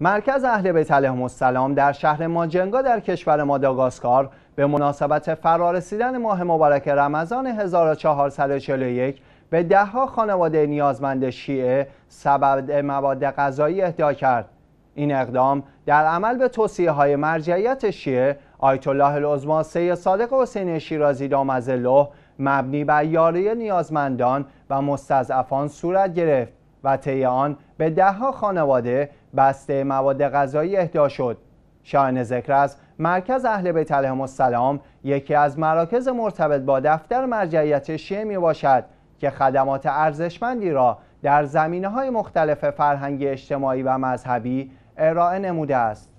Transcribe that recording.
مرکز اهل بیت علیهم السلام در شهر ماجنگا در کشور ماداگاسکار به مناسبت فرارسیدن ماه مبارک رمضان 1441 به دهها خانواده نیازمند شیعه سبد مواد غذایی اهدا کرد این اقدام در عمل به توصیه های مرجعیت شیعه آیت الله العظما سید صادق حسین شیرازی دامزله مبنی بر یاری نیازمندان و مستضعفان صورت گرفت و طی آن به دهها خانواده بسته مواد غذایی اهدا شد شاهن ذکر است مرکز اهل بیت علیهم السلام یکی از مراکز مرتبط با دفتر مرجعیت شیعه می باشد که خدمات ارزشمندی را در زمینه های مختلف فرهنگی اجتماعی و مذهبی ارائه نموده است